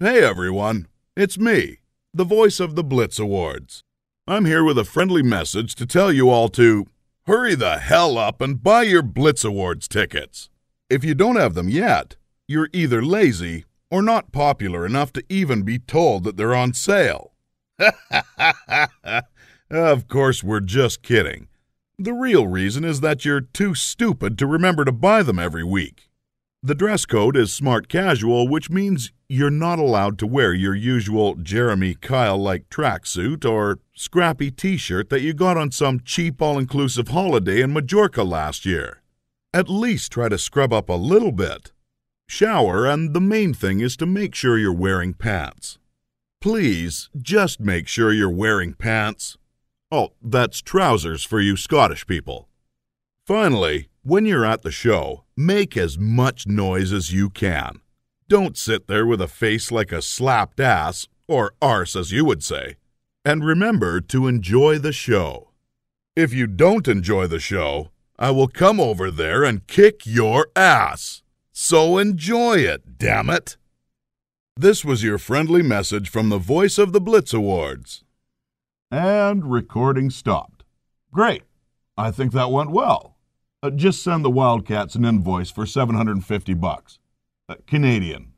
Hey everyone, it's me, the voice of the Blitz Awards. I'm here with a friendly message to tell you all to hurry the hell up and buy your Blitz Awards tickets. If you don't have them yet, you're either lazy or not popular enough to even be told that they're on sale. of course, we're just kidding. The real reason is that you're too stupid to remember to buy them every week. The dress code is smart casual, which means you're not allowed to wear your usual Jeremy Kyle like tracksuit or scrappy t shirt that you got on some cheap all inclusive holiday in Majorca last year. At least try to scrub up a little bit. Shower, and the main thing is to make sure you're wearing pants. Please just make sure you're wearing pants. Oh, that's trousers for you Scottish people. Finally, when you're at the show, make as much noise as you can. Don't sit there with a face like a slapped ass, or arse as you would say. And remember to enjoy the show. If you don't enjoy the show, I will come over there and kick your ass. So enjoy it, damn it. This was your friendly message from the voice of the Blitz Awards. And recording stopped. Great. I think that went well uh, just send the Wildcats an invoice for 750 bucks, uh, Canadian.